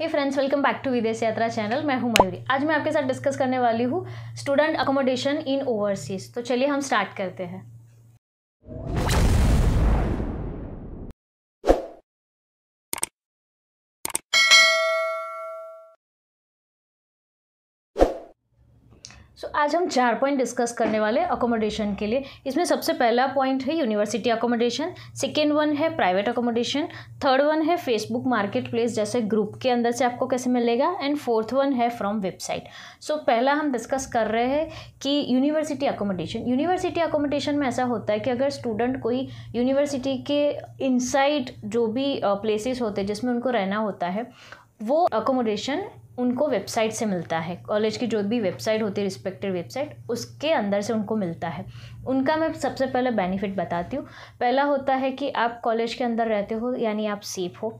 hey friends welcome back to विदेश यात्रा channel मैं हूं मयूरी आज मैं आपके साथ डिस्कस करने वाली हूँ स्टूडेंट अकोमोडेशन इन ओवरसीज तो चलिए हम स्टार्ट करते हैं सो so, आज हम चार पॉइंट डिस्कस करने वाले अकोमोडेशन के लिए इसमें सबसे पहला पॉइंट है यूनिवर्सिटी अकोमोडेशन सेकेंड वन है प्राइवेट अकोमोडेशन थर्ड वन है फेसबुक मार्केट प्लेस जैसे ग्रुप के अंदर से आपको कैसे मिलेगा एंड फोर्थ वन है फ्रॉम वेबसाइट सो पहला हम डिस्कस कर रहे हैं कि यूनिवर्सिटी अकोमोडेशन यूनिवर्सिटी अकोमोडेशन में ऐसा होता है कि अगर स्टूडेंट कोई यूनिवर्सिटी के इनसाइड जो भी प्लेसेस होते हैं जिसमें उनको रहना होता है वो अकोमोडेशन उनको वेबसाइट से मिलता है कॉलेज की जो भी वेबसाइट होती है रिस्पेक्टेड वेबसाइट उसके अंदर से उनको मिलता है उनका मैं सबसे पहले बेनिफिट बताती हूँ पहला होता है कि आप कॉलेज के अंदर रहते हो यानी आप सेफ हो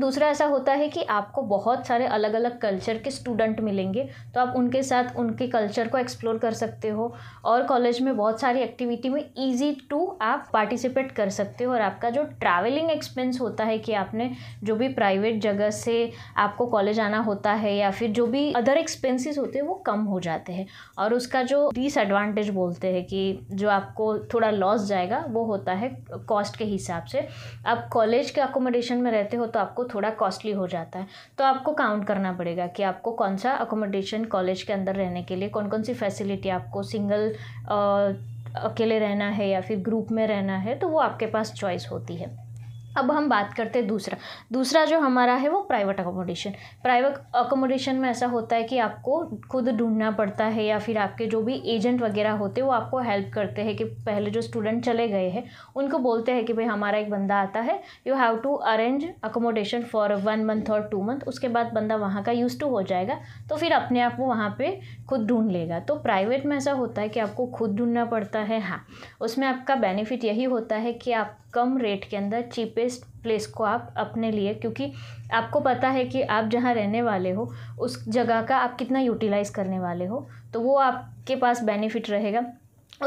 दूसरा ऐसा होता है कि आपको बहुत सारे अलग अलग कल्चर के स्टूडेंट मिलेंगे तो आप उनके साथ उनके कल्चर को एक्सप्लोर कर सकते हो और कॉलेज में बहुत सारी एक्टिविटी में ईजी टू आप पार्टिसिपेट कर सकते हो और आपका जो ट्रैवलिंग एक्सपेंस होता है कि आपने जो भी प्राइवेट जगह से आपको कॉलेज आना होता है या फिर जो भी अदर एक्सपेंसिस होते हैं वो कम हो जाते हैं और उसका जो डिसएडवांटेज बोलते हैं कि जो आपको थोड़ा लॉस जाएगा वो होता है कॉस्ट के हिसाब से आप कॉलेज के अकोमोडेशन में रहते हो तो आपको आपको थोड़ा कॉस्टली हो जाता है तो आपको काउंट करना पड़ेगा कि आपको कौन सा अकोमोडेशन कॉलेज के अंदर रहने के लिए कौन कौन सी फैसिलिटी आपको सिंगल अकेले रहना है या फिर ग्रुप में रहना है तो वो आपके पास चॉइस होती है अब हम बात करते हैं दूसरा दूसरा जो हमारा है वो प्राइवेट अकोमोडेशन प्राइवेट अकोमोडेशन में ऐसा होता है कि आपको खुद ढूंढना पड़ता है या फिर आपके जो भी एजेंट वगैरह होते हैं वो आपको हेल्प करते हैं कि पहले जो स्टूडेंट चले गए हैं उनको बोलते हैं कि भाई हमारा एक बंदा आता है you have to arrange accommodation for one month और टू मंथ उसके बाद बंदा वहाँ का यूज़ टू हो जाएगा तो फिर अपने आप वो वहाँ पर खुद ढूंढ लेगा तो प्राइवेट में ऐसा होता है कि आपको खुद ढूंढना पड़ता है हाँ उसमें आपका बेनिफिट यही होता है कि आप कम रेट के अंदर चीपेस्ट प्लेस को आप अपने लिए क्योंकि आपको पता है कि आप जहाँ रहने वाले हो उस जगह का आप कितना यूटिलाइज़ करने वाले हो तो वो आपके पास बेनिफिट रहेगा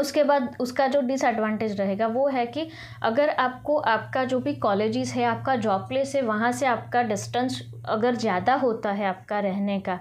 उसके बाद उसका जो डिसएडवांटेज रहेगा वो है कि अगर आपको आपका जो भी कॉलेजेस है आपका जॉब प्लेस है वहाँ से आपका डिस्टेंस अगर ज़्यादा होता है आपका रहने का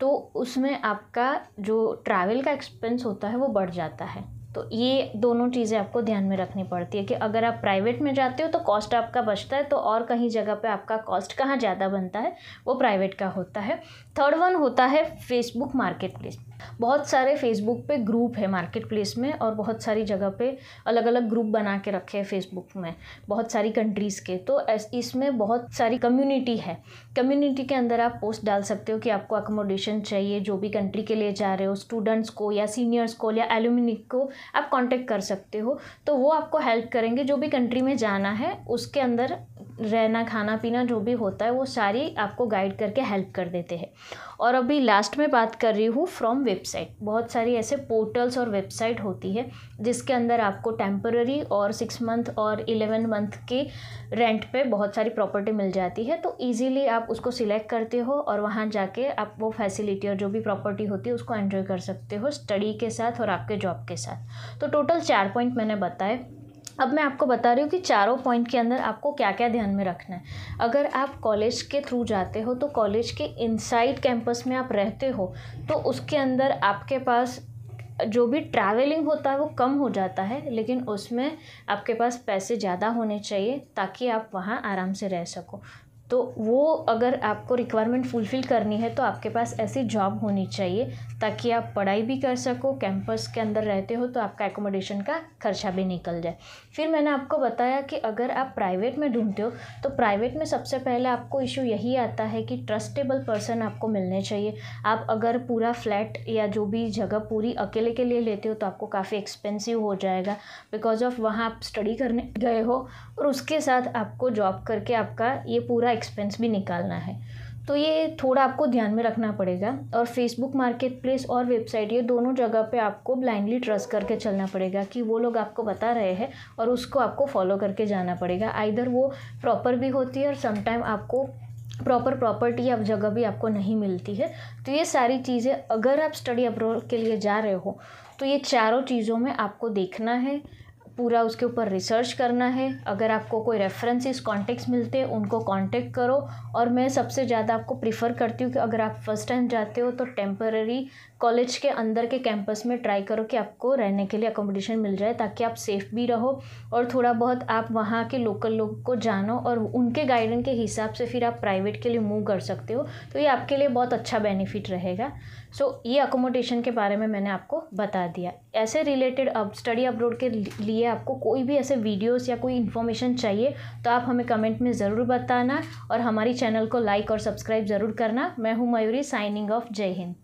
तो उसमें आपका जो ट्रैवल का एक्सपेंस होता है वो बढ़ जाता है तो ये दोनों चीज़ें आपको ध्यान में रखनी पड़ती है कि अगर आप प्राइवेट में जाते हो तो कॉस्ट आपका बचता है तो और कहीं जगह पे आपका कॉस्ट कहाँ ज़्यादा बनता है वो प्राइवेट का होता है थर्ड वन होता है फेसबुक मार्केट प्लेस बहुत सारे फेसबुक पे ग्रुप है मार्केट प्लेस में और बहुत सारी जगह पे अलग अलग ग्रुप बना के रखे हैं फेसबुक में बहुत सारी कंट्रीज़ के तो इसमें बहुत सारी कम्युनिटी है कम्युनिटी के अंदर आप पोस्ट डाल सकते हो कि आपको अकोमोडेशन चाहिए जो भी कंट्री के लिए जा रहे हो स्टूडेंट्स को या सीनियर्स को या एलुमिनिक को आप कॉन्टेक्ट कर सकते हो तो वो आपको हेल्प करेंगे जो भी कंट्री में जाना है उसके अंदर रहना खाना पीना जो भी होता है वो सारी आपको गाइड करके हेल्प कर देते हैं और अभी लास्ट में बात कर रही हूँ फ्रॉम वेबसाइट बहुत सारी ऐसे पोर्टल्स और वेबसाइट होती है जिसके अंदर आपको टेम्पररी और सिक्स मंथ और इलेवन मंथ के रेंट पे बहुत सारी प्रॉपर्टी मिल जाती है तो इजीली आप उसको सिलेक्ट करते हो और वहाँ जाके आप वो फैसिलिटी और जो भी प्रॉपर्टी होती है उसको एंजॉय कर सकते हो स्टडी के साथ और आपके जॉब के साथ तो टोटल चार पॉइंट मैंने बताए अब मैं आपको बता रही हूँ कि चारों पॉइंट के अंदर आपको क्या क्या ध्यान में रखना है अगर आप कॉलेज के थ्रू जाते हो तो कॉलेज के इनसाइड कैंपस में आप रहते हो तो उसके अंदर आपके पास जो भी ट्रैवलिंग होता है वो कम हो जाता है लेकिन उसमें आपके पास पैसे ज़्यादा होने चाहिए ताकि आप वहाँ आराम से रह सको तो वो अगर आपको रिक्वायरमेंट फुलफ़िल करनी है तो आपके पास ऐसी जॉब होनी चाहिए ताकि आप पढ़ाई भी कर सको कैंपस के अंदर रहते हो तो आपका एकोमोडेशन का खर्चा भी निकल जाए फिर मैंने आपको बताया कि अगर आप प्राइवेट में ढूंढते हो तो प्राइवेट में सबसे पहले आपको इशू यही आता है कि ट्रस्टेबल पर्सन आपको मिलने चाहिए आप अगर पूरा फ्लैट या जो भी जगह पूरी अकेले के लिए लेते हो तो आपको काफ़ी एक्सपेंसिव हो जाएगा बिकॉज ऑफ वहाँ आप स्टडी करने गए हो और उसके साथ आपको जॉब करके आपका ये पूरा एक्सपेंस भी निकालना है तो ये थोड़ा आपको ध्यान में रखना पड़ेगा और फेसबुक मार्केट प्लेस और वेबसाइट ये दोनों जगह पे आपको ब्लाइंडली ट्रस्ट करके चलना पड़ेगा कि वो लोग आपको बता रहे हैं और उसको आपको फॉलो करके जाना पड़ेगा आइधर वो प्रॉपर भी होती है और समटाइम आपको प्रॉपर प्रॉपर्टी या जगह भी आपको नहीं मिलती है तो ये सारी चीज़ें अगर आप स्टडी अब्रोड के लिए जा रहे हो तो ये चारों चीज़ों में आपको देखना है पूरा उसके ऊपर रिसर्च करना है अगर आपको कोई रेफरेंसेस कॉन्टेक्ट्स मिलते हैं उनको कांटेक्ट करो और मैं सबसे ज़्यादा आपको प्रीफर करती हूँ कि अगर आप फर्स्ट टाइम जाते हो तो टेम्पररी कॉलेज के अंदर के कैंपस में ट्राई करो कि आपको रहने के लिए अकोमोडेशन मिल जाए ताकि आप सेफ़ भी रहो और थोड़ा बहुत आप वहाँ के लोकल लोग को जानो और उनके गाइडेंस के हिसाब से फिर आप प्राइवेट के लिए मूव कर सकते हो तो ये आपके लिए बहुत अच्छा बेनिफिट रहेगा सो so, ये अकोमोडेशन के बारे में मैंने आपको बता दिया ऐसे रिलेटेड अब स्टडी अपलोड के लिए आपको कोई भी ऐसे वीडियोस या कोई इन्फॉर्मेशन चाहिए तो आप हमें कमेंट में ज़रूर बताना और हमारी चैनल को लाइक और सब्सक्राइब ज़रूर करना मैं हूँ मयूरी साइनिंग ऑफ जय हिंद